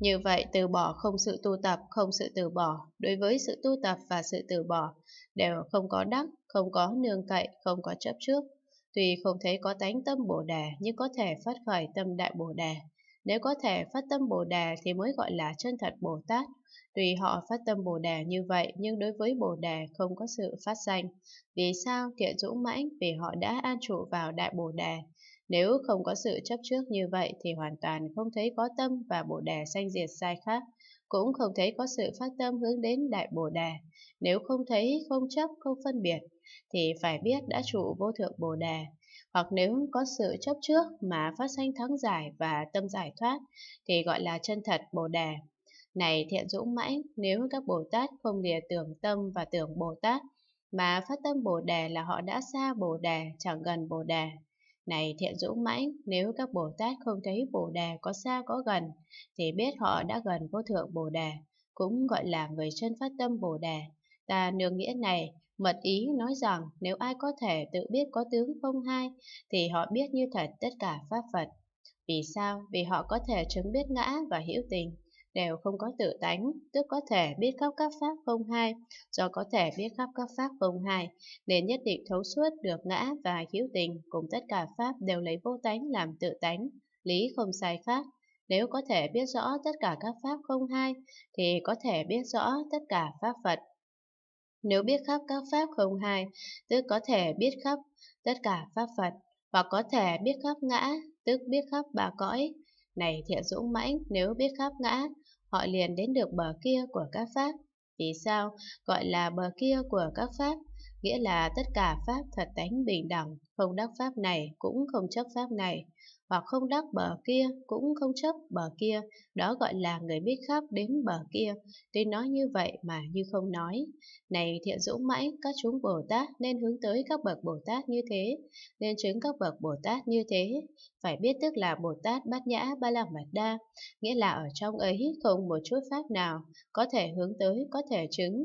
Như vậy, từ bỏ không sự tu tập, không sự từ bỏ, đối với sự tu tập và sự từ bỏ, đều không có đắc, không có nương cậy, không có chấp trước. Tuy không thấy có tánh tâm Bồ Đề nhưng có thể phát khởi tâm Đại Bồ Đề. Nếu có thể phát tâm Bồ Đề thì mới gọi là chân thật Bồ Tát. Tùy họ phát tâm Bồ Đề như vậy nhưng đối với Bồ Đề không có sự phát danh. Vì sao? Thiện dũng mãnh vì họ đã an trụ vào Đại Bồ Đề. Nếu không có sự chấp trước như vậy thì hoàn toàn không thấy có tâm và Bồ Đề sanh diệt sai khác, cũng không thấy có sự phát tâm hướng đến Đại Bồ Đề. Nếu không thấy, không chấp, không phân biệt, thì phải biết đã trụ vô thượng Bồ Đề. Hoặc nếu có sự chấp trước mà phát sanh thắng giải và tâm giải thoát, thì gọi là chân thật Bồ Đề. Này thiện dũng mãnh, nếu các Bồ Tát không lìa tưởng tâm và tưởng Bồ Tát, mà phát tâm Bồ Đề là họ đã xa Bồ Đề, chẳng gần Bồ Đề. Này thiện dũng mãnh, nếu các Bồ Tát không thấy Bồ Đề có xa có gần, thì biết họ đã gần vô thượng Bồ Đề, cũng gọi là người chân phát tâm Bồ Đề. Ta nương nghĩa này, mật ý nói rằng nếu ai có thể tự biết có tướng không hai, thì họ biết như thật tất cả Pháp Phật. Vì sao? Vì họ có thể chứng biết ngã và hữu tình đều không có tự tánh, tức có thể biết khắp các pháp không hai, do có thể biết khắp các pháp không hai, nên nhất định thấu suốt được ngã và hữu tình cùng tất cả pháp đều lấy vô tánh làm tự tánh, lý không sai khác. Nếu có thể biết rõ tất cả các pháp không hai, thì có thể biết rõ tất cả pháp Phật. Nếu biết khắp các pháp không hai, tức có thể biết khắp tất cả pháp Phật, hoặc có thể biết khắp ngã, tức biết khắp ba cõi. Này thiện dũng mãnh, nếu biết khắp ngã, họ liền đến được bờ kia của các pháp. Vì sao gọi là bờ kia của các pháp? Nghĩa là tất cả pháp thật tánh bình đẳng, không đắc pháp này cũng không chấp pháp này hoặc không đắc bờ kia, cũng không chấp bờ kia, đó gọi là người biết khắp đến bờ kia, Tên nói như vậy mà như không nói. Này thiện dũng mãi, các chúng Bồ Tát nên hướng tới các bậc Bồ Tát như thế, nên chứng các bậc Bồ Tát như thế, phải biết tức là Bồ Tát bát nhã ba la mật đa, nghĩa là ở trong ấy không một chút pháp nào có thể hướng tới, có thể chứng,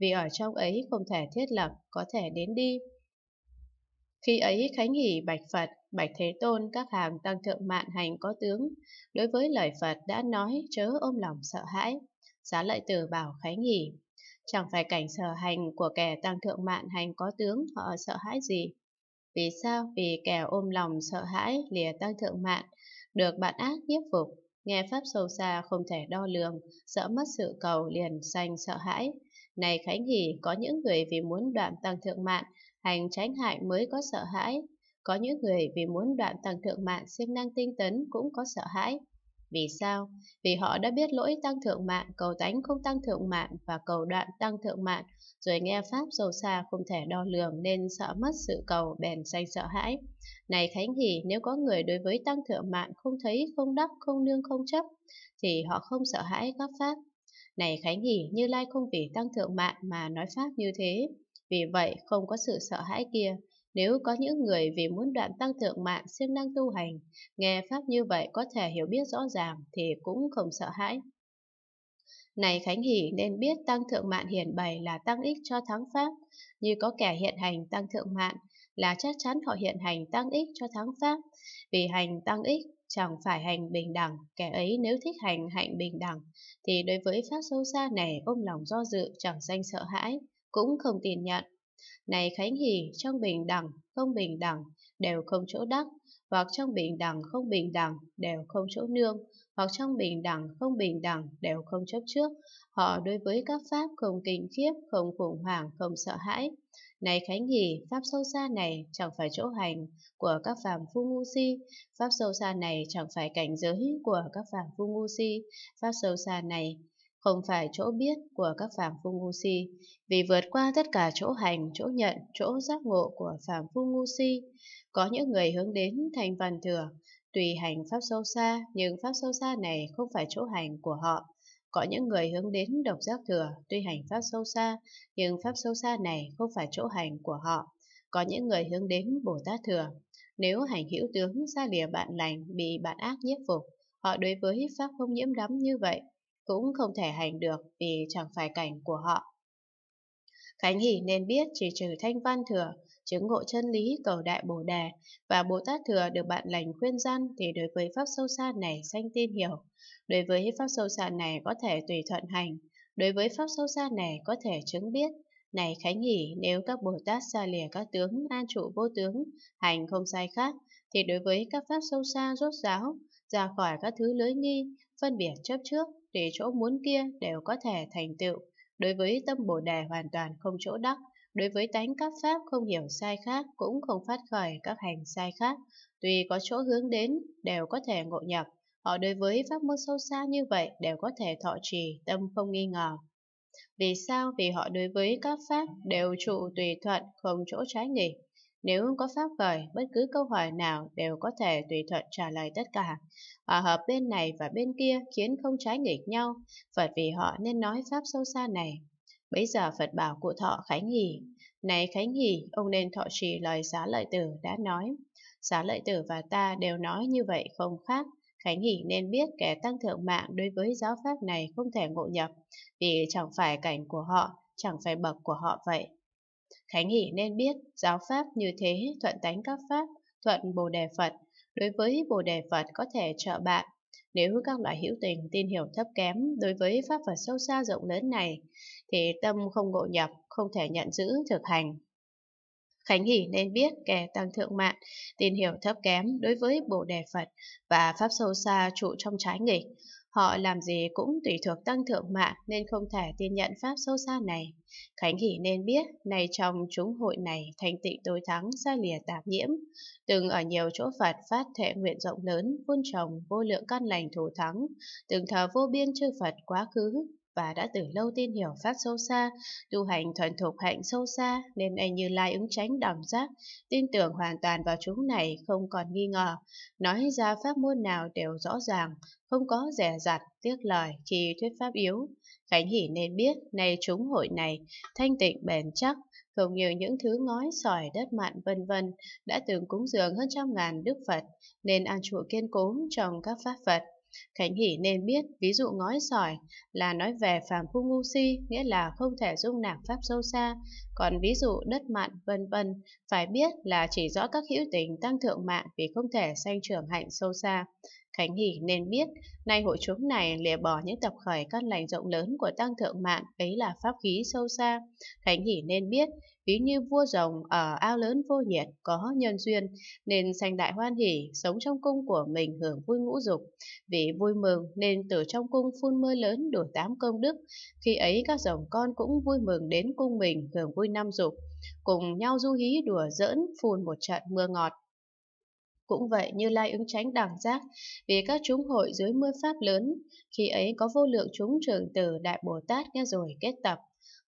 vì ở trong ấy không thể thiết lập, có thể đến đi. Khi ấy khánh hỷ bạch Phật, bạch Thế Tôn các hàng tăng thượng mạn hành có tướng, đối với lời Phật đã nói chớ ôm lòng sợ hãi. Giá lợi tử bảo khánh hỷ, chẳng phải cảnh sở hành của kẻ tăng thượng mạn hành có tướng họ sợ hãi gì. Vì sao? Vì kẻ ôm lòng sợ hãi lìa tăng thượng mạn, được bạn ác nhiếp phục, nghe pháp sâu xa không thể đo lường, sợ mất sự cầu liền sanh sợ hãi. Này Khánh Hỷ, có những người vì muốn đoạn tăng thượng mạn hành tránh hại mới có sợ hãi. Có những người vì muốn đoạn tăng thượng mạng siêng năng tinh tấn cũng có sợ hãi. Vì sao? Vì họ đã biết lỗi tăng thượng mạng, cầu tánh không tăng thượng mạng và cầu đoạn tăng thượng mạng, rồi nghe pháp sâu xa không thể đo lường nên sợ mất sự cầu bèn sanh sợ hãi. Này Khánh Hỷ, nếu có người đối với tăng thượng mạng không thấy, không đắc, không nương, không chấp, thì họ không sợ hãi các pháp. Này Khánh Hỷ, Như Lai không vì tăng thượng mạng mà nói pháp như thế. Vì vậy, không có sự sợ hãi kia, nếu có những người vì muốn đoạn tăng thượng mạng siêng năng tu hành, nghe Pháp như vậy có thể hiểu biết rõ ràng thì cũng không sợ hãi. Này Khánh Hỷ nên biết tăng thượng mạng hiển bày là tăng ích cho thắng Pháp, như có kẻ hiện hành tăng thượng mạng là chắc chắn họ hiện hành tăng ích cho thắng Pháp, vì hành tăng ích chẳng phải hành bình đẳng, kẻ ấy nếu thích hành hạnh bình đẳng, thì đối với Pháp sâu xa này ôm lòng do dự chẳng danh sợ hãi cũng không tin nhận. Này Khánh Hỷ, trong bình đẳng, không bình đẳng, đều không chỗ đắc, hoặc trong bình đẳng không bình đẳng đều không chỗ nương, hoặc trong bình đẳng không bình đẳng đều không chấp trước. Họ đối với các pháp không kinh khiếp, không khủng hoảng, không sợ hãi. Này Khánh Hỷ, pháp sâu xa này chẳng phải chỗ hành của các phàm phu ngu si, pháp sâu xa này chẳng phải cảnh giới của các phàm phu ngu si, pháp sâu xa này không phải chỗ biết của các phàm phu ngu si, vì vượt qua tất cả chỗ hành, chỗ nhận, chỗ giác ngộ của phàm phu ngu si. Có những người hướng đến thành văn thừa, tùy hành pháp sâu xa, nhưng pháp sâu xa này không phải chỗ hành của họ. Có những người hướng đến độc giác thừa, tuy hành pháp sâu xa, nhưng pháp sâu xa này không phải chỗ hành của họ. Có những người hướng đến Bồ Tát thừa. Nếu hành hữu tướng xa lìa bạn lành bị bạn ác nhiếp phục, họ đối với pháp không nhiễm đắm như vậy cũng không thể hành được vì chẳng phải cảnh của họ. Khánh Hỷ nên biết chỉ trừ Thanh Văn Thừa, chứng ngộ chân lý cầu đại Bồ Đề và Bồ Tát Thừa được bạn lành khuyên răn thì đối với Pháp sâu xa này sanh tin hiểu. Đối với Pháp sâu xa này có thể tùy thuận hành, đối với Pháp sâu xa này có thể chứng biết. Này Khánh Hỷ, nếu các Bồ Tát xa lìa các tướng, an trụ vô tướng, hành không sai khác, thì đối với các Pháp sâu xa rốt ráo, ra khỏi các thứ lưới nghi, phân biệt chấp trước, để chỗ muốn kia đều có thể thành tựu. Đối với tâm Bồ Đề hoàn toàn không chỗ đắc, đối với tánh các pháp không hiểu sai khác cũng không phát khởi các hành sai khác, tùy có chỗ hướng đến đều có thể ngộ nhập. Họ đối với pháp môn sâu xa như vậy đều có thể thọ trì, tâm không nghi ngờ. Vì sao? Vì họ đối với các pháp đều trụ tùy thuận, không chỗ trái nghỉ. Nếu có pháp gởi, bất cứ câu hỏi nào đều có thể tùy thuận trả lời tất cả hòa hợp bên này và bên kia khiến không trái nghịch nhau, Phật vì họ nên nói pháp sâu xa này. Bây giờ Phật bảo cụ thọ Khánh Hỷ, Này Khánh Hỷ, ông nên thọ trì lời xá lợi tử đã nói. Xá lợi tử và ta đều nói như vậy không khác. Khánh Hỷ nên biết kẻ tăng thượng mạng đối với giáo pháp này không thể ngộ nhập, vì chẳng phải cảnh của họ, chẳng phải bậc của họ vậy. Khánh Hỷ nên biết giáo pháp như thế thuận tánh các pháp, thuận Bồ Đề Phật, đối với Bồ Đề Phật có thể trợ bạn. Nếu các loại hữu tình tin hiểu thấp kém đối với pháp Phật sâu xa rộng lớn này, thì tâm không ngộ nhập, không thể nhận giữ thực hành. Khánh Hỷ nên biết kẻ tăng thượng mạng, tin hiểu thấp kém đối với Bồ Đề Phật và Pháp sâu xa trụ trong trái nghịch, Họ làm gì cũng tùy thuộc tăng thượng mạng nên không thể tin nhận pháp sâu xa này. Khánh Hỷ nên biết, này trong chúng hội này thành tịnh tối thắng ra lìa tạp nhiễm, từng ở nhiều chỗ Phật phát thệ nguyện rộng lớn, vun trồng vô lượng căn lành thủ thắng, từng thờ vô biên chư Phật quá khứ, và đã từ lâu tin hiểu pháp sâu xa, tu hành thuần thục hạnh sâu xa nên anh như lai ứng tránh đỏng giác, tin tưởng hoàn toàn vào chúng này không còn nghi ngờ, nói ra pháp môn nào đều rõ ràng, không có rẻ rặt, tiếc lời khi thuyết pháp yếu. Khánh Hỷ nên biết, nay chúng hội này, thanh tịnh bền chắc, không như những thứ ngói, sỏi, đất mặn vân vân đã từng cúng dường hơn trăm ngàn Đức Phật, nên an trụ kiên cố trong các pháp Phật. Khánh Hỷ nên biết ví dụ ngói sỏi là nói về phàm phu ngu si, nghĩa là không thể dung nạp pháp sâu xa, còn ví dụ đất mặn vân vân phải biết là chỉ rõ các hữu tình tăng thượng mạng vì không thể sanh trưởng hạnh sâu xa. Khánh Hỷ nên biết, nay hội chúng này lìa bỏ những tập khởi căn lành rộng lớn của Tăng Thượng mạng ấy là pháp khí sâu xa. Khánh Hỷ nên biết, ví như vua rồng ở ao lớn vô nhiệt có nhân duyên, nên sanh đại hoan hỷ, sống trong cung của mình hưởng vui ngũ dục. Vì vui mừng nên từ trong cung phun mưa lớn đổ tám công đức, khi ấy các rồng con cũng vui mừng đến cung mình hưởng vui năm dục, cùng nhau du hí đùa giỡn phun một trận mưa ngọt. Cũng vậy như Lai ứng tránh đẳng giác, vì các chúng hội dưới mưa pháp lớn, khi ấy có vô lượng chúng trưởng từ Đại Bồ Tát nghe rồi kết tập.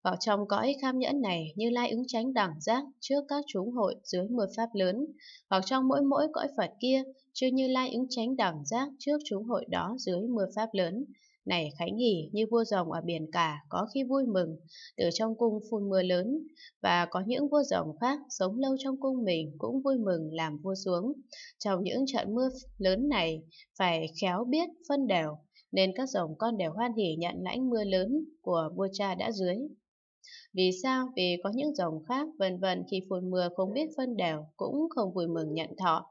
Vào trong cõi kham nhẫn này, Như Lai ứng tránh đẳng giác trước các chúng hội dưới mưa pháp lớn, hoặc trong mỗi mỗi cõi Phật kia, chư Như Lai ứng tránh đẳng giác trước chúng hội đó dưới mưa pháp lớn. Này Khánh Hỷ như vua rồng ở biển cả có khi vui mừng, từ trong cung phun mưa lớn, và có những vua rồng khác sống lâu trong cung mình cũng vui mừng làm vua xuống. Trong những trận mưa lớn này, phải khéo biết phân đều, nên các rồng con đều hoan hỉ nhận lãnh mưa lớn của vua cha đã dưới. Vì sao? Vì có những rồng khác vân vân khi phun mưa không biết phân đều cũng không vui mừng nhận thọ.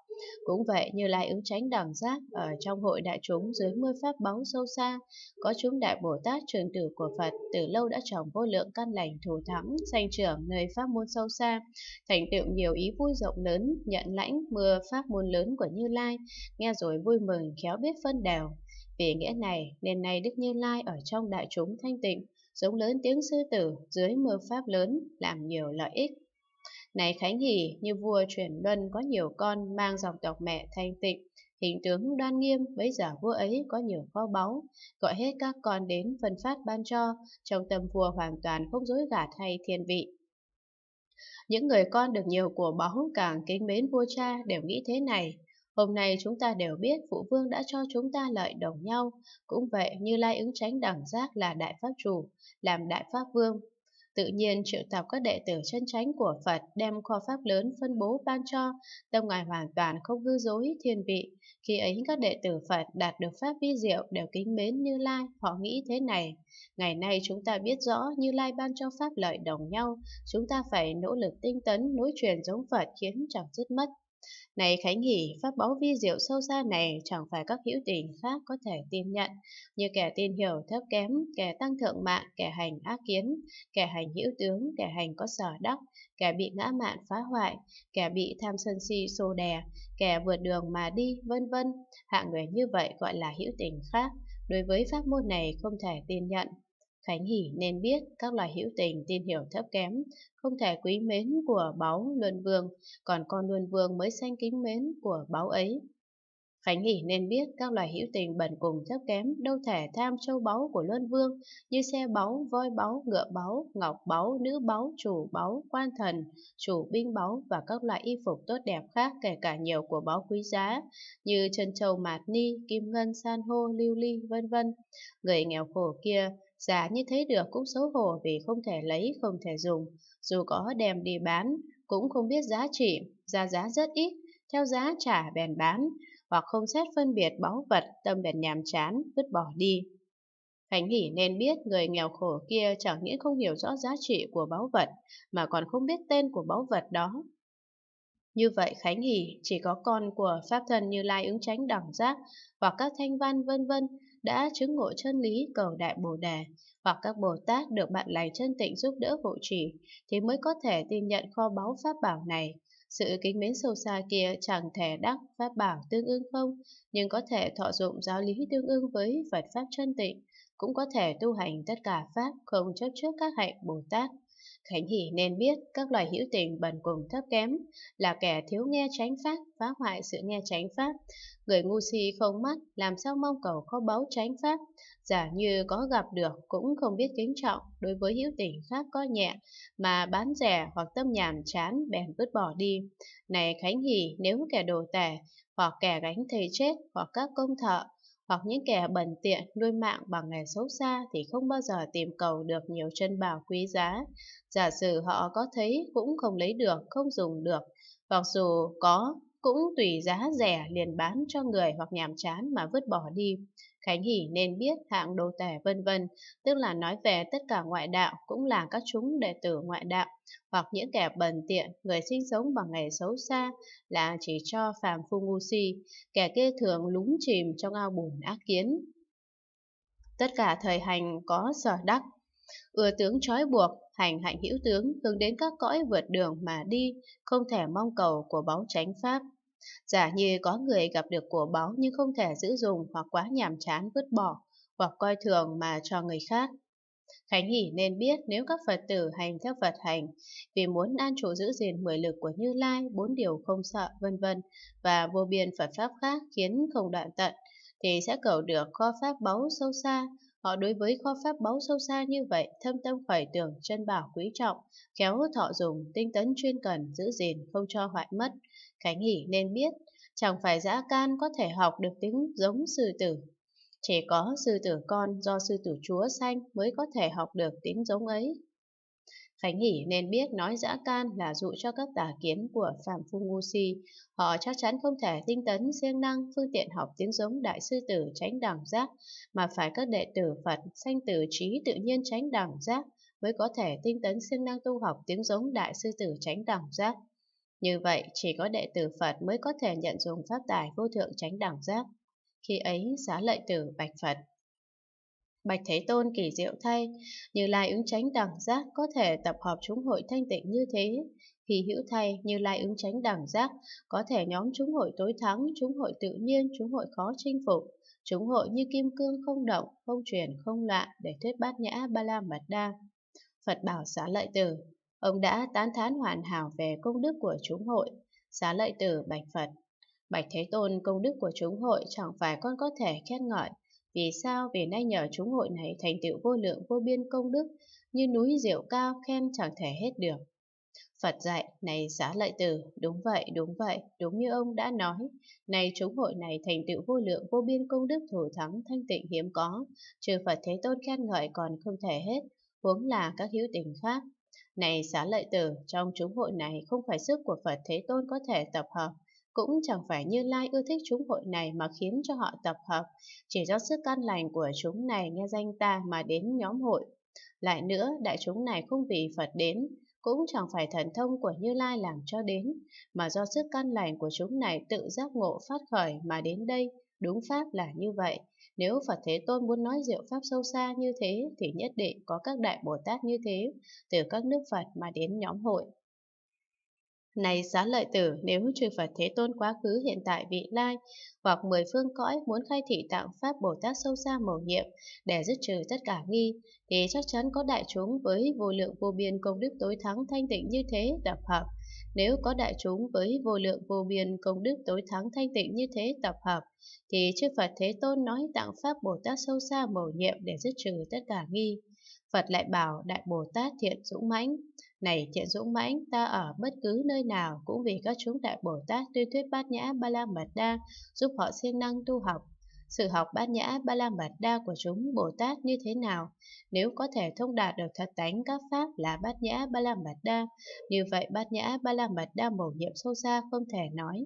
Cũng vậy, Như Lai ứng tránh đẳng giác ở trong hội đại chúng dưới mưa pháp báu sâu xa, có chúng đại Bồ Tát trường tử của Phật từ lâu đã trồng vô lượng căn lành thù thắng, sanh trưởng nơi pháp môn sâu xa, thành tựu nhiều ý vui rộng lớn, nhận lãnh mưa pháp môn lớn của Như Lai, nghe rồi vui mừng khéo biết phân đều. Vì nghĩa này, nên nay Đức Như Lai ở trong đại chúng thanh tịnh, giống lớn tiếng sư tử dưới mưa pháp lớn, làm nhiều lợi ích. Này Khánh Hỷ, như vua truyền luân có nhiều con mang dòng tộc mẹ thanh tịnh, hình tướng đoan nghiêm, bấy giờ vua ấy có nhiều kho báu, gọi hết các con đến phân phát ban cho, trong tâm vua hoàn toàn không dối gạt hay thiên vị. Những người con được nhiều của báu càng kính mến vua cha đều nghĩ thế này, Hôm nay chúng ta đều biết phụ vương đã cho chúng ta lợi đồng nhau, cũng vậy như Lai ứng tránh đẳng giác là đại pháp chủ, làm đại pháp vương, tự nhiên triệu tập các đệ tử chân chánh của Phật đem kho pháp lớn phân bố ban cho, tâm ngài hoàn toàn không hư dối thiên vị. Khi ấy các đệ tử Phật đạt được pháp vi diệu đều kính mến Như Lai, họ nghĩ thế này. Ngày nay chúng ta biết rõ Như Lai ban cho pháp lợi đồng nhau, chúng ta phải nỗ lực tinh tấn, nối truyền giống Phật khiến chẳng dứt mất. Này Khánh Hỷ, pháp báu vi diệu sâu xa này chẳng phải các hữu tình khác có thể tin nhận, như kẻ tin hiểu thấp kém, kẻ tăng thượng mạng, kẻ hành ác kiến, kẻ hành hữu tướng, kẻ hành có sở đắc, kẻ bị ngã mạn phá hoại, kẻ bị tham sân si xô đè, kẻ vượt đường mà đi, vân vân. Hạng người như vậy gọi là hữu tình khác, đối với pháp môn này không thể tin nhận. Khánh Hỷ nên biết các loài hữu tình tin hiểu thấp kém, không thể quý mến của báu Luân Vương, còn con Luân Vương mới sanh kính mến của báu ấy. Khánh Hỷ nên biết các loài hữu tình bẩn cùng thấp kém đâu thể tham châu báu của Luân Vương như xe báu, voi báu, ngựa báu, ngọc báu, nữ báu, chủ báu, quan thần, chủ binh báu và các loại y phục tốt đẹp khác kể cả nhiều của báu quý giá như trân châu mạt ni, kim ngân, san hô, lưu ly, vân vân. Người nghèo khổ kia giả như thế được cũng xấu hổ vì không thể lấy, không thể dùng. Dù có đem đi bán, cũng không biết giá trị, ra giá rất ít, theo giá trả bèn bán, hoặc không xét phân biệt báu vật, tâm bèn nhàm chán, vứt bỏ đi. Khánh Hỷ nên biết người nghèo khổ kia chẳng những không hiểu rõ giá trị của báu vật, mà còn không biết tên của báu vật đó. Như vậy Khánh Hỷ chỉ có con của Pháp Thần Như Lai ứng tránh đẳng giác hoặc các thanh văn vân vân đã chứng ngộ chân lý cầu đại Bồ Đề hoặc các Bồ Tát được bạn lành chân tịnh giúp đỡ hộ trì thì mới có thể tin nhận kho báu pháp bảo này. Sự kính mến sâu xa kia chẳng thể đắc pháp bảo tương ưng không, nhưng có thể thọ dụng giáo lý tương ưng với Phật Pháp chân tịnh, cũng có thể tu hành tất cả Pháp không chấp trước các hạnh Bồ Tát. Khánh Hỷ nên biết các loài hữu tình bần cùng thấp kém là kẻ thiếu nghe tránh pháp, phá hoại sự nghe tránh pháp. Người ngu si không mắt, làm sao mong cầu kho báu tránh pháp, giả như có gặp được cũng không biết kính trọng đối với hữu tình khác có nhẹ, mà bán rẻ hoặc tâm nhàm chán bèn vứt bỏ đi. Này Khánh Hỷ, nếu kẻ đồ tẻ, hoặc kẻ gánh thầy chết, hoặc các công thợ, hoặc những kẻ bẩn tiện nuôi mạng bằng nghề xấu xa thì không bao giờ tìm cầu được nhiều chân bảo quý giá. Giả sử họ có thấy cũng không lấy được, không dùng được, hoặc dù có cũng tùy giá rẻ liền bán cho người hoặc nhàm chán mà vứt bỏ đi. Khánh Hỷ nên biết hạng đồ tể vân vân, tức là nói về tất cả ngoại đạo cũng là các chúng đệ tử ngoại đạo, hoặc những kẻ bần tiện, người sinh sống bằng nghề xấu xa là chỉ cho phàm phu ngu si, kẻ kê thường lúng chìm trong ao bùn ác kiến. Tất cả thời hành có sở đắc, ưa tướng trói buộc, hành hạnh hữu tướng hướng đến các cõi vượt đường mà đi, không thể mong cầu của báu chánh pháp. Giả như có người gặp được của báu nhưng không thể giữ dùng hoặc quá nhàm chán vứt bỏ hoặc coi thường mà cho người khác. Khánh Hỷ nên biết nếu các Phật tử hành theo Phật hành, vì muốn an trụ giữ gìn mười lực của Như Lai, bốn điều không sợ, vân vân và vô biên Phật Pháp khác khiến không đoạn tận, thì sẽ cầu được kho Pháp báu sâu xa. Họ đối với kho Pháp báu sâu xa như vậy, thâm tâm khởi tưởng, chân bảo quý trọng, khéo thọ dùng, tinh tấn chuyên cần, giữ gìn, không cho hoại mất. Khánh Hỷ nên biết, chẳng phải dã can có thể học được tính giống sư tử. Chỉ có sư tử con do sư tử chúa sanh mới có thể học được tính giống ấy. Khánh Hỷ nên biết nói dã can là dụ cho các tà kiến của Phạm Phu Ngu Si. Họ chắc chắn không thể tinh tấn, siêng năng, phương tiện học tiếng giống đại sư tử tránh đẳng giác, mà phải các đệ tử Phật sanh tử trí tự nhiên tránh đẳng giác mới có thể tinh tấn siêng năng tu học tiếng giống đại sư tử tránh đẳng giác. Như vậy, chỉ có đệ tử Phật mới có thể nhận dùng pháp tài vô thượng tránh đẳng giác. Khi ấy, xá lợi tử bạch Phật. Bạch Thế Tôn kỳ diệu thay, Như Lai ứng tránh đẳng giác có thể tập hợp chúng hội thanh tịnh như thế. Khi hữu thay, Như Lai ứng tránh đẳng giác có thể nhóm chúng hội tối thắng, chúng hội tự nhiên, chúng hội khó chinh phục. Chúng hội như kim cương không động, không truyền, không loạn để thuyết bát nhã ba la mật đa. Phật bảo xá lợi tử, Ông đã tán thán hoàn hảo về công đức của chúng hội, xá lợi tử bạch Phật. Bạch Thế Tôn công đức của chúng hội chẳng phải con có thể khen ngợi, vì sao vì nay nhờ chúng hội này thành tựu vô lượng vô biên công đức, như núi diệu cao khen chẳng thể hết được. Phật dạy, này xá lợi tử, đúng vậy, đúng vậy, đúng như ông đã nói. Này chúng hội này thành tựu vô lượng vô biên công đức thủ thắng thanh tịnh hiếm có, trừ Phật Thế Tôn khen ngợi còn không thể hết, huống là các hữu tình khác. Này xá lợi tử, trong chúng hội này không phải sức của Phật Thế Tôn có thể tập hợp, cũng chẳng phải như Lai ưa thích chúng hội này mà khiến cho họ tập hợp, chỉ do sức căn lành của chúng này nghe danh ta mà đến nhóm hội. Lại nữa, đại chúng này không vì Phật đến, cũng chẳng phải thần thông của Như Lai làm cho đến, mà do sức căn lành của chúng này tự giác ngộ phát khởi mà đến đây, đúng pháp là như vậy, nếu Phật Thế Tôn muốn nói diệu pháp sâu xa như thế thì nhất định có các đại Bồ Tát như thế, từ các nước Phật mà đến nhóm hội. Này xá lợi tử, nếu chư Phật Thế Tôn quá khứ hiện tại vị lai, hoặc mười phương cõi muốn khai thị tạng Pháp Bồ Tát sâu xa mầu nhiệm, để dứt trừ tất cả nghi, thì chắc chắn có đại chúng với vô lượng vô biên công đức tối thắng thanh tịnh như thế tập hợp, nếu có đại chúng với vô lượng vô biên công đức tối thắng thanh tịnh như thế tập hợp, thì chư Phật Thế Tôn nói tặng Pháp Bồ Tát sâu xa mầu nhiệm để dứt trừ tất cả nghi. Phật lại bảo Đại Bồ Tát Thiện Dũng Mãnh, Này Thiện Dũng Mãnh, ta ở bất cứ nơi nào cũng vì các chúng Đại Bồ Tát tuyên thuyết bát nhã ba la mật đa, giúp họ siêng năng tu học, sự học bát nhã ba la mật đa của chúng Bồ Tát như thế nào. Nếu có thể thông đạt được thật tánh các pháp là bát nhã ba la mật đa, như vậy bát nhã ba la mật đa mầu nhiệm sâu xa không thể nói.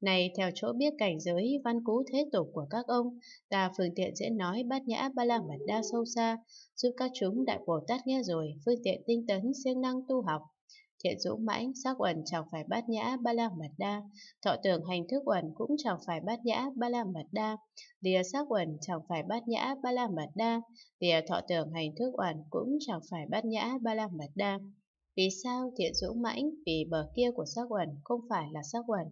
Này theo chỗ biết cảnh giới văn cú thế tục của các ông, ta phương tiện dễ nói bát nhã ba la mật đa sâu xa, giúp các chúng đại Bồ Tát nghe rồi, phương tiện tinh tấn siêng năng tu học Thiện dũng mãnh, sắc uẩn chẳng phải bát nhã, ba la mật đa. Thọ tưởng hành thức uẩn cũng chẳng phải bát nhã, ba la mật đa. Lìa sắc uẩn chẳng phải bát nhã, ba la mật đa. Lìa thọ tưởng hành thức uẩn cũng chẳng phải bát nhã, ba la mật đa. Vì sao thiện dũng mãnh? Vì bờ kia của sắc uẩn không phải là sắc uẩn.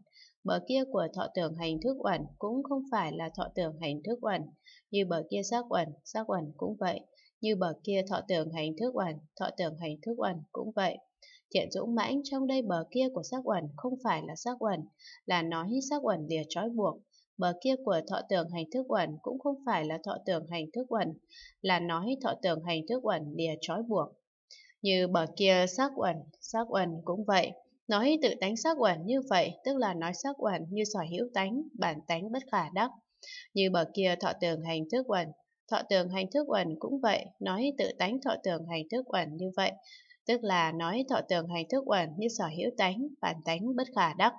Bờ kia của thọ tưởng hành thức uẩn cũng không phải là thọ tưởng hành thức uẩn. Như bờ kia sắc uẩn, sắc uẩn cũng vậy. Như bờ kia thọ tưởng hành thức uẩn, thọ tưởng hành thức uẩn cũng vậy. Thiện dũng mãnh trong đây bờ kia của sắc uẩn không phải là sắc uẩn, là nói sắc uẩn lìa trói buộc. Bờ kia của thọ tưởng hành thức uẩn cũng không phải là thọ tưởng hành thức uẩn, là nói thọ tưởng hành thức uẩn lìa trói buộc. Như bờ kia sắc uẩn, sắc uẩn cũng vậy. Nói tự tánh sắc uẩn như vậy, tức là nói sắc uẩn như sở hữu tánh, bản tánh bất khả đắc. Như bờ kia thọ tưởng hành thức uẩn, thọ tưởng hành thức uẩn cũng vậy, nói tự tánh thọ tưởng hành thức uẩn như vậy, tức là nói thọ tưởng hành thức uẩn như sở hữu tánh, bản tánh bất khả đắc.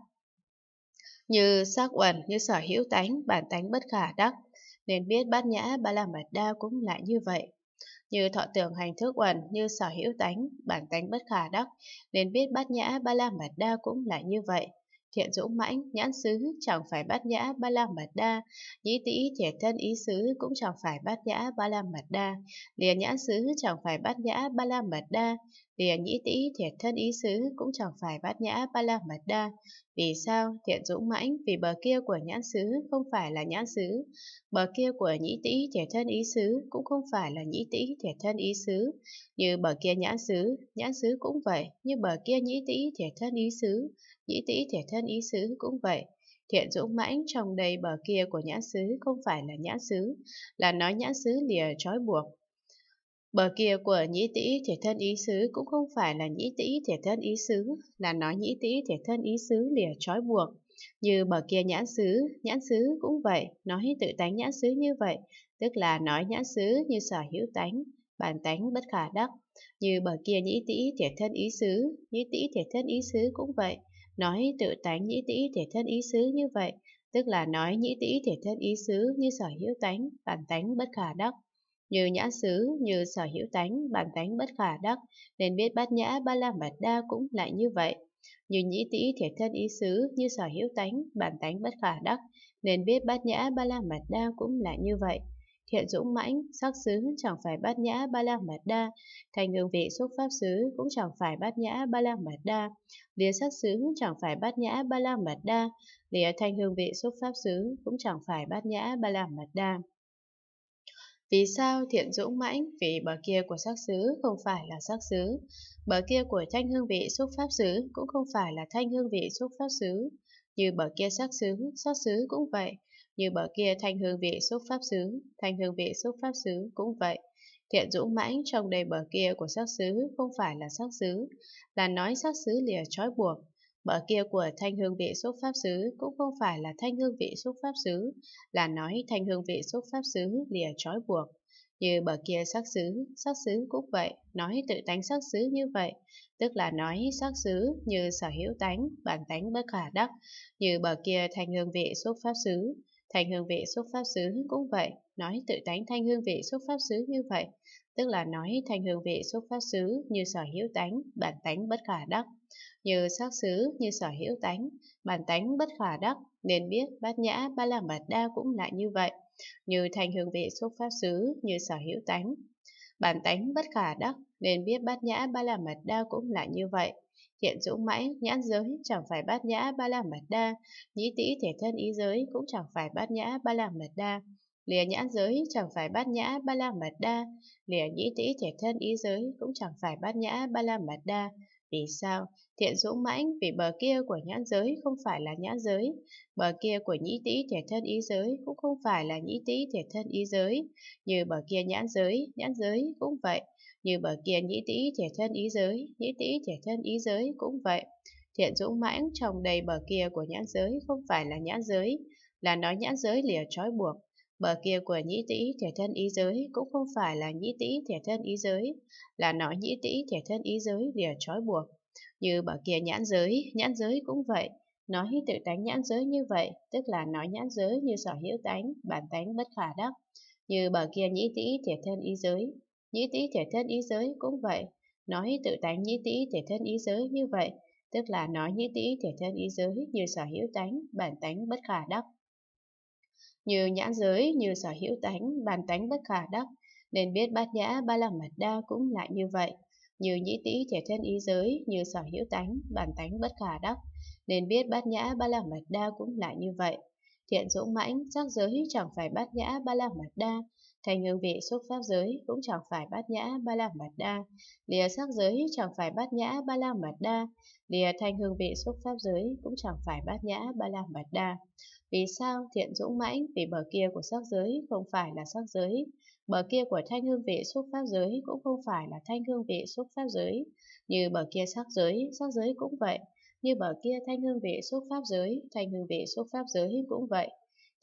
Như sắc uẩn như sở hữu tánh, bản tánh bất khả đắc, nên biết bát nhã ba la mật đa cũng lại như vậy. Như thọ tưởng hành thức uẩn như sở hữu tánh, bản tánh bất khả đắc, nên biết bát nhã ba la mật đa cũng lại như vậy. Thiện dũng mãnh, nhãn xứ chẳng phải bát nhã ba la mật đa, nhĩ tĩ thể thân ý xứ cũng chẳng phải bát nhã ba la mật đa, liền nhãn xứ chẳng phải bát nhã ba la mật đa, Lìa nhĩ tĩ thiệt thân ý sứ cũng chẳng phải bát nhã ba la mật đa. Vì sao thiện dũng mãnh vì bờ kia của nhãn xứ không phải là nhãn xứ, bờ kia của nhĩ tĩ thiệt thân ý xứ cũng không phải là nhĩ tĩ thiệt thân ý xứ. Như bờ kia nhãn xứ, nhãn xứ cũng vậy, như bờ kia nhĩ tĩ thiệt thân ý xứ, nhĩ tĩ thiệt thân ý xứ cũng vậy. Thiện dũng mãnh trong đầy bờ kia của nhãn xứ không phải là nhãn xứ, là nói nhãn xứ lìa trói buộc, Bờ kia của nhĩ tĩ thể thân ý xứ cũng không phải là nhĩ tĩ thể thân ý xứ, là nói nhĩ tĩ thể thân ý xứ lìa trói buộc. Như bờ kia nhãn xứ, nhãn xứ cũng vậy, nói tự tánh nhãn xứ như vậy, tức là nói nhãn xứ như sở hữu tánh, bản tánh bất khả đắc. Như bờ kia nhĩ tĩ thể thân ý xứ, nhĩ tĩ thể thân ý xứ cũng vậy, nói tự tánh nhĩ tĩ thể thân ý xứ như vậy, tức là nói nhĩ tĩ thể thân ý xứ như sở hữu tánh, bản tánh bất khả đắc như nhã xứ như sở hữu tánh, bản tánh bất khả đắc, nên biết bát nhã ba la mật đa cũng lại như vậy. Như nhĩ tĩ thể thân ý xứ, như sở hữu tánh, bản tánh bất khả đắc, nên biết bát nhã ba la mật đa cũng lại như vậy. Thiện dũng mãnh, sắc xứ chẳng phải bát nhã ba la mật đa, thành hương vị xúc pháp xứ cũng chẳng phải bát nhã ba la mật đa, lìa sắc xứ chẳng phải bát nhã ba la mật đa, lìa thanh hương vị xúc pháp xứ cũng chẳng phải bát nhã ba la mật đa. Vì sao thiện dũng mãnh vì bờ kia của sắc xứ không phải là sắc xứ, bờ kia của thanh hương vị xúc pháp xứ cũng không phải là thanh hương vị xúc pháp xứ, như bờ kia sắc xứ, sắc xứ cũng vậy, như bờ kia thanh hương vị xúc pháp xứ, thanh hương vị xúc pháp xứ cũng vậy. Thiện dũng mãnh trong đầy bờ kia của sắc xứ không phải là sắc xứ, là nói sắc xứ lìa trói buộc, Bờ kia của thanh hương vị xúc pháp xứ cũng không phải là thanh hương vị xúc pháp xứ, là nói thanh hương vị xúc pháp xứ lìa trói buộc. Như bờ kia sắc xứ, sắc xứ cũng vậy, nói tự tánh sắc xứ như vậy, tức là nói sắc xứ như sở hữu tánh, bản tánh bất khả đắc, như bờ kia thanh hương vị xúc pháp xứ. Thanh hương vị xúc pháp xứ cũng vậy, nói tự tánh thanh hương vị xúc pháp xứ như vậy, tức là nói thanh hương vị xúc pháp xứ như sở hữu tánh, bản tánh bất khả đắc như sắc xứ, như sở hữu tánh, bản tánh bất khả đắc, nên biết bát nhã, ba la mật đa cũng lại như vậy, như thành hương vị xúc pháp xứ, như sở hữu tánh. Bản tánh bất khả đắc, nên biết bát nhã, ba la mật đa cũng lại như vậy, thiện dũng mãnh nhãn giới chẳng phải bát nhã ba la mật đa nhĩ tĩ thể thân ý giới cũng chẳng phải bát nhã ba la mật đa lìa nhãn giới chẳng phải bát nhã ba la mật đa lìa nhĩ tĩ thể thân ý giới cũng chẳng phải bát nhã ba la mật đa vì sao? Thiện dũng mãnh vì bờ kia của nhãn giới không phải là nhãn giới, bờ kia của nhĩ tĩ thể thân ý giới cũng không phải là nhĩ tĩ thể thân ý giới, như bờ kia nhãn giới, nhãn giới cũng vậy, như bờ kia nhĩ tĩ thể thân ý giới, nhĩ tĩ thể thân ý giới cũng vậy. Thiện dũng mãnh trồng đầy bờ kia của nhãn giới không phải là nhãn giới, là nói nhãn giới lìa trói buộc, Bờ kia của nhĩ tĩ thể thân ý giới cũng không phải là nhĩ tĩ thể thân ý giới, là nói nhĩ tĩ thể thân ý giới lìa trói buộc. Như bờ kia nhãn giới, nhãn giới cũng vậy, nói tự tánh nhãn giới như vậy, tức là nói nhãn giới như sở hữu tánh, bản tánh bất khả đắc. Như bờ kia nhĩ tĩ thể thân ý giới, nhĩ tĩ thể thân ý giới cũng vậy, nói tự tánh nhĩ tĩ thể thân ý giới như vậy, tức là nói nhĩ tĩ thể thân ý giới như sở hữu tánh, bản tánh bất khả đắc như nhã giới, như sở hữu tánh, bàn tánh bất khả đắc, nên biết bát nhã ba la mật đa cũng lại như vậy, như nhĩ tĩ thể thân ý giới, như sở hữu tánh, bàn tánh bất khả đắc, nên biết bát nhã ba la mật đa cũng lại như vậy. Thiện dũng mãnh, sắc giới chẳng phải bát nhã ba la mật đa, Thành hương vị xúc pháp giới cũng chẳng phải bát nhã ba la mật đa, lìa sắc giới chẳng phải bát nhã ba la mật đa, lìa thanh hương vị xúc pháp giới cũng chẳng phải bát nhã ba la mật đa. Vì sao thiện dũng mãnh vì bờ kia của sắc giới không phải là sắc giới, bờ kia của thanh hương vị xúc pháp giới cũng không phải là thanh hương vị xúc pháp giới, như bờ kia sắc giới, sắc giới cũng vậy, như bờ kia thanh hương vị xúc pháp giới, thanh hương vị xúc pháp giới cũng vậy.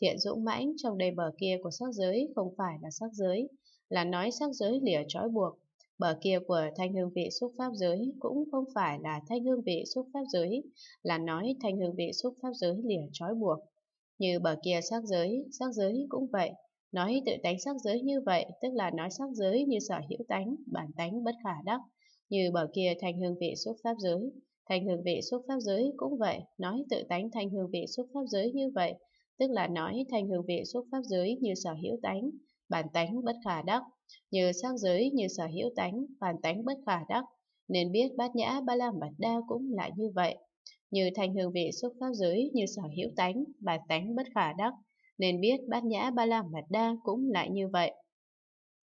Thiện dũng mãnh trong đây bờ kia của sắc giới không phải là sắc giới, là nói sắc giới lìa trói buộc. Bờ kia của thanh hương vị xúc pháp giới cũng không phải là thanh hương vị xúc pháp giới, là nói thanh hương vị xúc pháp giới lìa trói buộc. Như bờ kia sắc giới, sắc giới cũng vậy. Nói tự tánh sắc giới như vậy, tức là nói sắc giới như sở hữu tánh, bản tánh bất khả đắc. Như bờ kia thanh hương vị xúc pháp giới, thanh hương vị xúc pháp giới cũng vậy. Nói tự tánh thanh hương vị xúc pháp giới như vậy, tức là nói thành hương vị xúc pháp giới như sở hữu tánh, bản tánh bất khả đắc, như sắc giới như sở hữu tánh, bản tánh bất khả đắc, nên biết bát nhã ba la mật đa cũng là như vậy. Như thành hương vị xúc pháp giới như sở hữu tánh, bản tánh bất khả đắc, nên biết bát nhã ba la mật đa cũng lại như vậy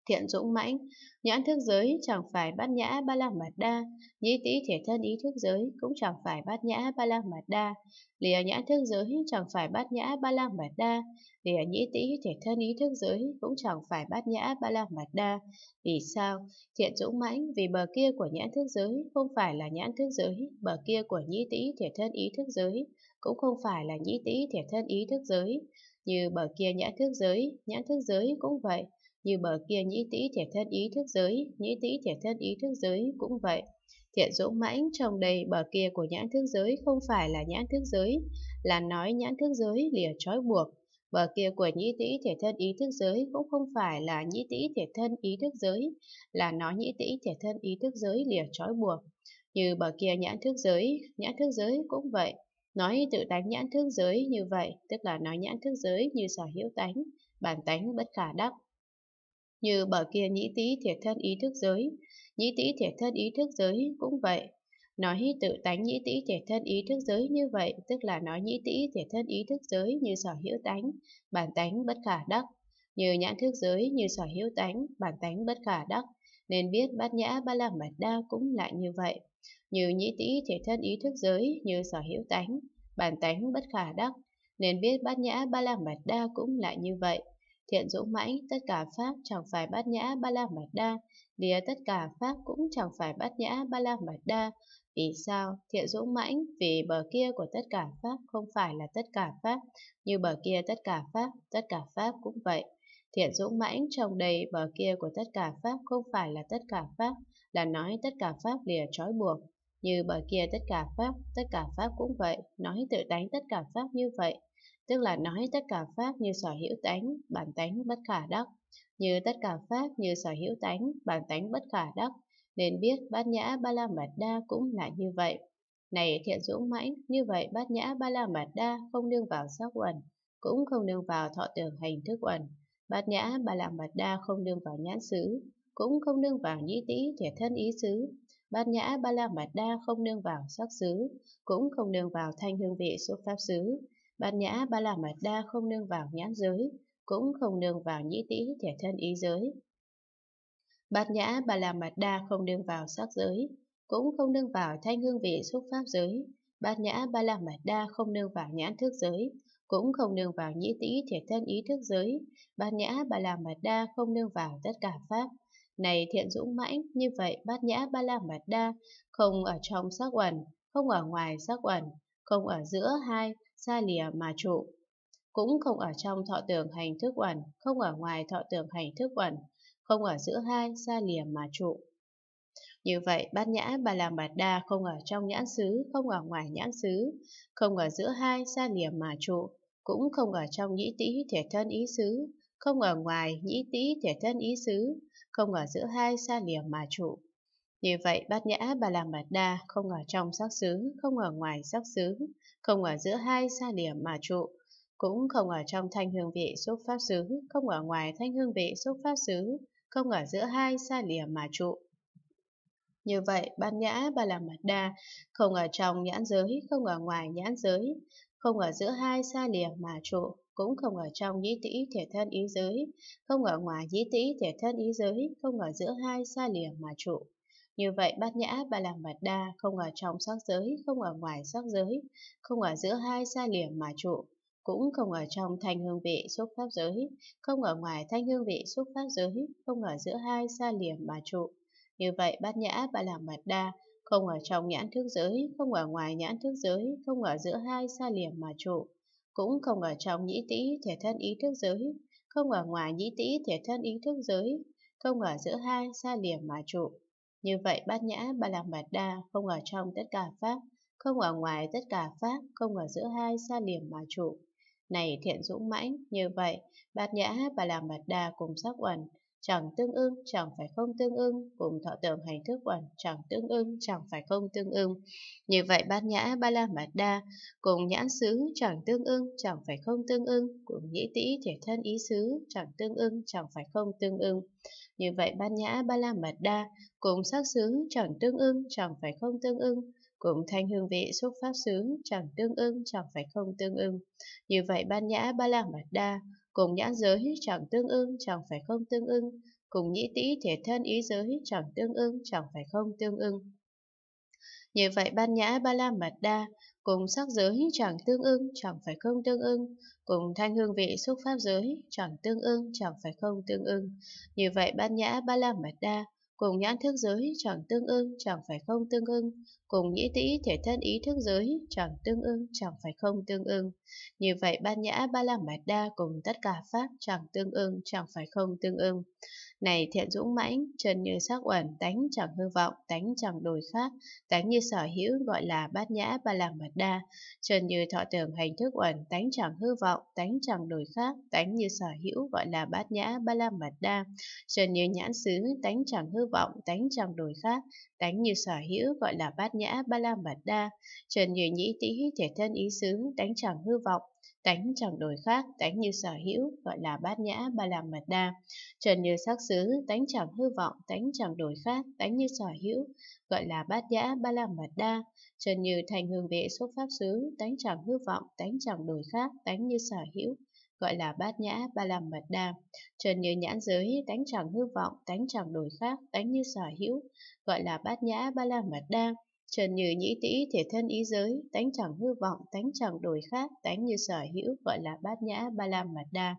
thiện dũng mãnh, nhãn thức giới chẳng phải bát nhã ba la mật đa, nhĩ tĩ thể thân ý thức giới cũng chẳng phải bát nhã ba la mật đa, lìa nhãn thức giới chẳng phải bát nhã ba la mật đa, lìa nhĩ tĩ thể thân ý thức giới cũng chẳng phải bát nhã ba la mật đa. Vì sao? Thiện dũng mãnh vì bờ kia của nhãn thức giới không phải là nhãn thức giới, bờ kia của nhĩ tĩ thể thân ý thức giới cũng không phải là nhĩ tĩ thể thân ý thức giới. Như bờ kia nhãn thức giới, nhãn thức giới cũng vậy, như bờ kia nhĩ tĩ thể thất ý thức giới, nhĩ tĩ thể thất ý thức giới cũng vậy. Thiện dũng mãnh trong đầy bờ kia của nhãn thức giới không phải là nhãn thức giới, là nói nhãn thức giới lìa trói buộc. Bờ kia của nhĩ tĩ thể thân ý thức giới cũng không phải là nhĩ tĩ thể thân ý thức giới, là nói nhĩ tĩ thể thân ý thức giới lìa trói buộc. Như bờ kia nhãn thức giới, nhãn thức giới cũng vậy. Nói tự tánh nhãn thức giới như vậy, tức là nói nhãn thức giới như sở hữu tánh, bản tánh bất khả đắc, như bờ kia nhĩ tý thiệt thân ý thức giới, nhĩ tý thiệt thân ý thức giới cũng vậy. Nói tự tánh nhĩ tý thể thân ý thức giới như vậy, tức là nói nhĩ tý thể thân ý thức giới như sở hữu tánh, bản tánh bất khả đắc. Như nhãn thức giới như sở hữu tánh, bản tánh bất khả đắc. Nên biết bát nhã ba la mật đa cũng lại như vậy. Như nhĩ tý thể thân ý thức giới như sở hữu tánh, bản tánh bất khả đắc. Nên biết bát nhã ba la mật đa cũng lại như vậy. Thiện dũng mãnh, tất cả pháp chẳng phải bát nhã ba la mật đa, lìa tất cả pháp cũng chẳng phải bát nhã ba la mật đa. Vì sao? Thiện dũng mãnh, vì bờ kia của tất cả pháp không phải là tất cả pháp, như bờ kia tất cả pháp, tất cả pháp cũng vậy. Thiện dũng mãnh trong đầy bờ kia của tất cả pháp không phải là tất cả pháp, là nói tất cả pháp lìa trói buộc. Như bờ kia tất cả pháp, tất cả pháp cũng vậy, nói tự đánh tất cả pháp như vậy, tức là nói tất cả pháp như sở hữu tánh, bản tánh bất khả đắc, như tất cả pháp như sở hữu tánh, bản tánh bất khả đắc, nên biết bát nhã ba la mật đa cũng là như vậy. Này thiện dũng mãnh, như vậy bát nhã ba la mật đa không nương vào sắc quần cũng không nương vào thọ tưởng hành thức quần Bát nhã ba la mật đa không nương vào nhãn xứ, cũng không nương vào nhĩ tĩ thể thân ý xứ. Bát nhã ba la mật đa không nương vào sắc xứ, cũng không nương vào thanh hương vị xúc pháp xứ Bát nhã ba la mật đa không nương vào nhãn giới, cũng không nương vào nhĩ tĩ thể thân ý giới. Bát nhã ba la mật đa không nương vào sắc giới, cũng không nương vào thanh hương vị xúc pháp giới. Bát nhã ba la mật đa không nương vào nhãn thức giới, cũng không nương vào nhĩ tĩ thể thân ý thức giới. Bát nhã ba la mật đa không nương vào tất cả pháp. Này thiện dũng mãnh, như vậy bát nhã ba la mật đa không ở trong sắc quần không ở ngoài sắc quần không ở giữa hai, ra lìa mà trụ. Cũng không ở trong thọ tưởng hành thức uẩn, không ở ngoài thọ tưởng hành thức uẩn, không ở giữa hai ra lìa mà trụ. Như vậy, bát nhã bà làm bạt đa không ở trong nhãn xứ, không ở ngoài nhãn xứ, không ở giữa hai xa lìa mà trụ, cũng không ở trong nhĩ tĩ thể thân ý xứ, không ở ngoài nhĩ tĩ thể thân ý xứ, không ở giữa hai xa lìa mà trụ. Như vậy bát nhã bà làng bạt đa không ở trong sắc xứ, không ở ngoài sắc xứ, không ở giữa hai xa điểm mà trụ, cũng không ở trong thanh hương vị xúc pháp xứ, không ở ngoài thanh hương vị xúc pháp xứ, không ở giữa hai xa điểm mà trụ. Như vậy, bát nhã ba la bạt đa không ở trong nhãn giới, không ở ngoài nhãn giới, không ở giữa hai xa lìa mà trụ, cũng không ở trong nhĩ tĩ thể thân ý giới, không ở ngoài nhĩ tĩ thể thân ý giới, không ở giữa hai xa liềm mà trụ. Như vậy bát nhã ba la mật đa không ở trong sắc giới, không ở ngoài sắc giới, không ở giữa hai xa liềm mà trụ, cũng không ở trong thanh hương vị xúc pháp giới, không ở ngoài thanh hương vị xúc pháp giới, không ở giữa hai xa liềm mà trụ. Như vậy bát nhã ba la mật đa không ở trong nhãn thức giới, không ở ngoài nhãn thức giới, không ở giữa hai xa liềm mà trụ, cũng không ở trong nhĩ tĩ thể thân ý thức giới, không ở ngoài nhĩ tĩ thể thân ý thức giới, không ở giữa hai xa liềm mà trụ. Như vậy bát nhã ba la mật đa không ở trong tất cả pháp, không ở ngoài tất cả pháp, không ở giữa hai xa điểm mà trụ. Này thiện dũng mãnh, như vậy, bát nhã ba la mật đa cùng sắc uẩn, chẳng tương ưng, chẳng phải không tương ưng, cùng thọ tưởng hành thức uẩn, chẳng tương ưng, chẳng phải không tương ưng. Như vậy bát nhã ba la mật đa, cùng nhãn xứ, chẳng tương ưng, chẳng phải không tương ưng, cùng nhĩ tĩ thể thân ý xứ, chẳng tương ưng, chẳng phải không tương ưng. Như vậy bát nhã ba la mật đa, cũng sắc xứ chẳng tương ưng chẳng phải không tương ưng, cũng thanh hương vị xúc pháp xứ chẳng tương ưng chẳng phải không tương ưng. Như vậy ban nhã ba la mật đa, cùng nhãn giới chẳng tương ưng chẳng phải không tương ưng, cùng nhĩ tĩ thể thân ý giới chẳng tương ưng chẳng phải không tương ưng. Như vậy ban nhã ba la mật đa, cùng sắc giới chẳng tương ưng chẳng phải không tương ưng, cùng thanh hương vị xúc pháp giới chẳng tương ưng chẳng phải không tương ưng. Như vậy ban nhã ba la mật đa, cùng nhãn thức giới chẳng tương ưng chẳng phải không tương ưng, cùng nhĩ tĩ thể thân ý thức giới chẳng tương ưng chẳng phải không tương ưng. Như vậy ban nhã ba la mạt đa cùng tất cả pháp chẳng tương ưng chẳng phải không tương ưng. Này thiện dũng mãnh, chân như sắc uẩn, tánh chẳng hư vọng, tánh chẳng đổi khác, tánh như sở hữu gọi là bát nhã ba làng mật đa, chân như thọ tưởng hành thức uẩn, tánh chẳng hư vọng, tánh chẳng đổi khác, tánh như sở hữu gọi là bát nhã ba la mật đa, chân như nhãn xứ, tánh chẳng hư vọng, tánh chẳng đổi khác, tánh như sở hữu gọi là bát nhã ba la mật đa, chân như nhĩ tĩ thể thân ý xứ, tánh chẳng hư vọng, tánh chẳng đổi khác, tánh như sở hữu, gọi là bát nhã ba la mật đa. Trần như sắc xứ, tánh chẳng hư vọng, tánh chẳng đổi khác, tánh như sở hữu, gọi là bát nhã ba la mật đa. Trần như thành hương vệ xuất pháp xứ, tánh chẳng hư vọng, tánh chẳng đổi khác, tánh như sở hữu, gọi là bát nhã ba la mật đa. Trần như nhãn giới, tánh chẳng hư vọng, tánh chẳng đổi khác, tánh như sở hữu, gọi là bát nhã ba la mật đa. Trần như nhĩ tĩ thể thân ý giới, tánh chẳng hư vọng, tánh chẳng đổi khác, tánh như sở hữu gọi là bát nhã ba la mật đa.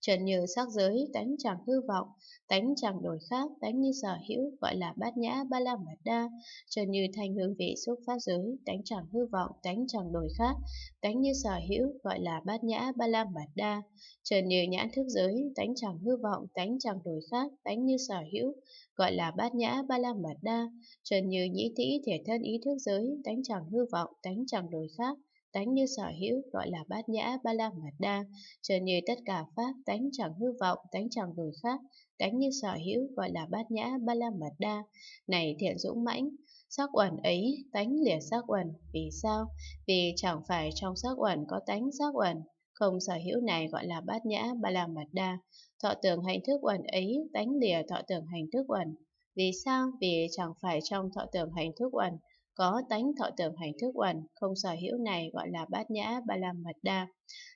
Trần như sắc giới, tánh chẳng hư vọng, tánh chẳng đổi khác, tánh như sở hữu, gọi là bát nhã ba la mật đa. Trần như thanh hương vị xúc pháp giới, tánh chẳng hư vọng, tánh chẳng đổi khác, tánh như sở hữu, gọi là bát nhã ba la mật đa. Trần như nhãn thức giới, tánh chẳng hư vọng, tánh chẳng đổi khác, tánh như sở hữu, gọi là bát nhã ba la mật đa. Trần như nhĩ tĩ thể thân ý thức giới, tánh chẳng hư vọng, tánh chẳng đổi khác, tánh như sở hữu gọi là bát nhã ba la mật đa trở như tất cả pháp tánh chẳng hư vọng tánh chẳng đổi khác tánh như sở hữu gọi là bát nhã ba la mật đa này thiện dũng mãnh sắc uẩn ấy tánh lìa sắc uẩn vì sao vì chẳng phải trong sắc uẩn có tánh sắc uẩn không sở hữu này gọi là bát nhã ba la mật đa thọ tưởng hành thức uẩn ấy tánh lìa thọ tưởng hành thức uẩn vì sao vì chẳng phải trong thọ tưởng hành thức uẩn có tánh thọ tưởng hành thức uẩn, không sở hữu này gọi là bát nhã ba la mật đa.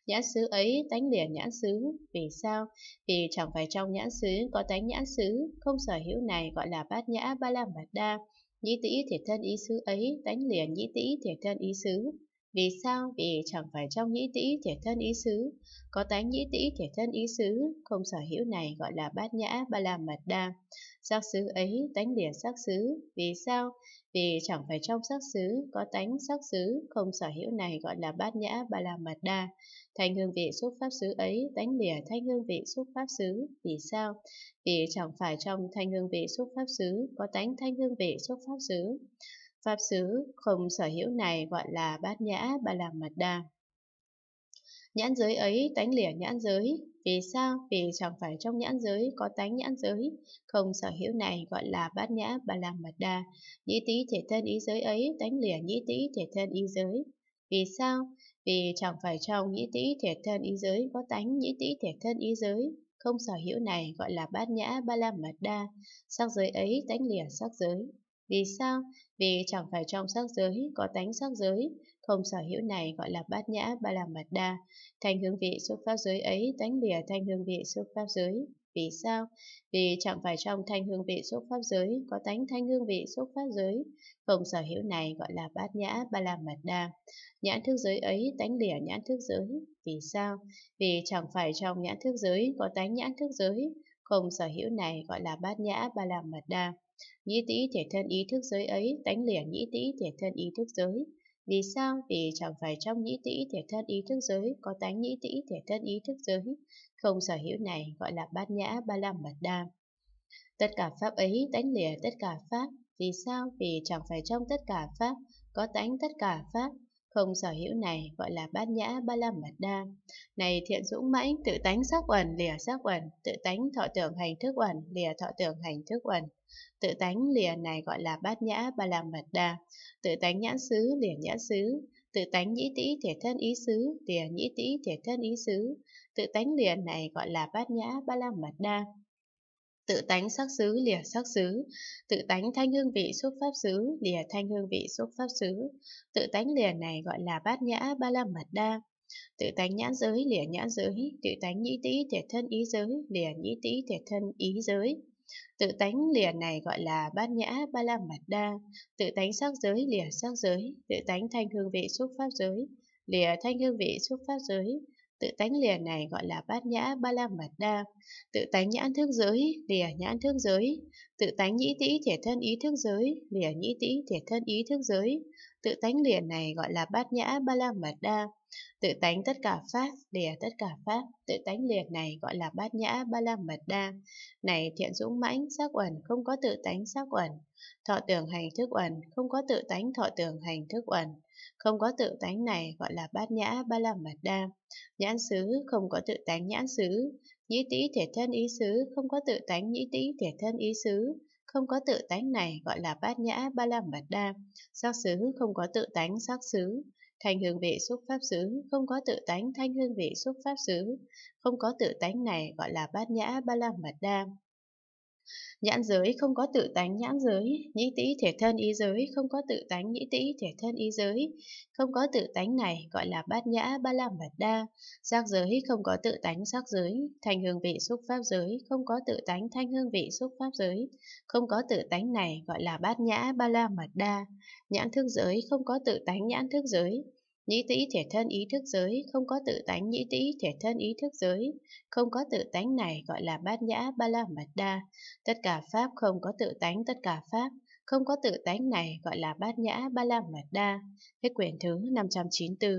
Nhãn xứ ấy tánh liền nhãn xứ, vì sao? Vì chẳng phải trong nhãn xứ có tánh nhãn xứ, không sở hữu này gọi là bát nhã ba la mật đa. Nhĩ tĩ thể thân ý xứ ấy tánh liền nhĩ tĩ thể thân ý xứ. Vì sao? Vì chẳng phải trong nhĩ tĩ thể thân ý xứ, có tánh nhĩ tĩ thể thân ý xứ, không sở hữu này gọi là bát nhã ba la mật đa sắc xứ ấy tánh đỉa sắc xứ, vì sao? Vì chẳng phải trong sắc xứ có tánh sắc xứ không sở hữu này gọi là bát nhã ba la mật đa. Thanh hương vị xúc pháp xứ ấy tánh đỉa thanh hương vị xúc pháp xứ, vì sao? Vì chẳng phải trong thanh hương vị xúc pháp xứ có tánh thanh hương vị xúc pháp xứ. Pháp xứ không sở hữu này gọi là bát nhã ba la mật đa. Nhãn giới ấy tánh lìa nhãn giới, vì sao? Vì chẳng phải trong nhãn giới có tánh nhãn giới, không sở hữu này gọi là bát nhã ba la mật đa. Nhĩ tý thể thân ý giới ấy tánh lìa nhĩ tý thể thân ý giới. Vì sao? Vì chẳng phải trong nhĩ tý thể thân ý giới có tánh nhĩ tý thể thân ý giới, không sở hữu này gọi là bát nhã ba la mật đa. Sắc giới ấy tánh lìa sắc giới. Vì sao? Vì chẳng phải trong sắc giới có tánh sắc giới, không sở hữu này gọi là bát nhã ba la mật đa. Thanh hướng vị xuất phát giới ấy tánh lìa thanh hương vị xuất pháp giới. Vì sao? Vì chẳng phải trong thanh hương vị xúc pháp giới có tánh thanh hương vị xúc pháp giới, không sở hữu này gọi là bát nhã ba la mật đa. Nhãn thức giới ấy tánh lìa nhãn thức giới. Vì sao? Vì chẳng phải trong nhãn thức giới có tánh nhãn thức giới, không sở hữu này gọi là bát nhã ba la mật đa. Nhĩ tĩ thể thân ý thức giới ấy tánh lìa nhĩ tĩ thể thân ý thức giới. Vì sao? Vì chẳng phải trong nhĩ tĩ thể thân ý thức giới có tánh nhĩ tĩ thể thân ý thức giới không sở hữu này gọi là bát nhã ba la mật đa. Tất cả pháp ấy tánh lìa tất cả pháp. Vì sao? Vì chẳng phải trong tất cả pháp có tánh tất cả pháp không sở hữu này gọi là bát nhã ba la mật đa. Này thiện dũng mãnh, tự tánh sắc uẩn, lìa sắc uẩn, tự tánh thọ tưởng hành thức uẩn, lìa thọ tưởng hành thức uẩn. Tự tánh lìa này gọi là bát nhã ba la mật đa. Tự tánh nhãn xứ, lìa nhãn xứ. Tự tánh nhĩ tĩ thể thân ý xứ, lìa nhĩ tĩ thể thân ý xứ. Tự tánh lìa này gọi là bát nhã ba la mật đa tự tánh sắc xứ lìa sắc xứ tự tánh thanh hương vị xúc pháp xứ lìa thanh hương vị xúc pháp xứ tự tánh lìa này gọi là bát nhã ba la mật đa tự tánh nhãn giới lìa nhãn giới tự tánh nhĩ tĩ thể thân ý giới lìa nhĩ tĩ thể thân ý giới tự tánh lìa này gọi là bát nhã ba la mật đa tự tánh sắc giới lìa sắc giới tự tánh thanh hương vị xúc pháp giới lìa thanh hương vị xúc pháp giới Tự tánh lìa này gọi là bát nhã ba la mật đa. Tự tánh nhãn thức giới, lìa nhãn thức giới. Tự tánh nhĩ tĩ thể thân ý thức giới, lìa nhĩ tĩ thể thân ý thức giới. Tự tánh lìa này gọi là bát nhã ba la mật đa. Tự tánh tất cả pháp, lìa tất cả pháp. Tự tánh lìa này gọi là bát nhã ba la mật đa. Này thiện dũng mãnh, sắc uẩn, không có tự tánh sắc uẩn. Thọ tưởng hành thức uẩn, không có tự tánh thọ tưởng hành thức uẩn. Không có tự tánh này gọi là bát nhã ba la mật đa. Nhãn xứ không có tự tánh nhãn xứ. Nhĩ tĩ thể thân ý xứ không có tự tánh nhĩ tĩ thể thân ý xứ. Không có tự tánh này gọi là bát nhã ba la mật đa. Sắc xứ không có tự tánh sắc xứ. Thành hương vị xúc pháp xứ không có tự tánh thanh hương vị xúc pháp xứ. Không có tự tánh này gọi là bát nhã ba la mật đa. Nhãn giới không có tự tánh nhãn giới, nhĩ tĩ thể thân ý giới không có tự tánh nhĩ tĩ thể thân ý giới, không có tự tánh này gọi là bát nhã ba la mật đa, sắc giới không có tự tánh sắc giới, thành hương vị xúc pháp giới không có tự tánh thanh hương vị xúc pháp giới, không có tự tánh này gọi là bát nhã ba la mật đa, nhãn thức giới không có tự tánh nhãn thức giới, Nhĩ tĩ thể thân ý thức giới, không có tự tánh nhĩ tĩ thể thân ý thức giới, không có tự tánh này gọi là bát nhã ba la mật đa. Tất cả pháp không có tự tánh tất cả pháp, không có tự tánh này gọi là bát nhã ba la mật đa. Hết quyển thứ 594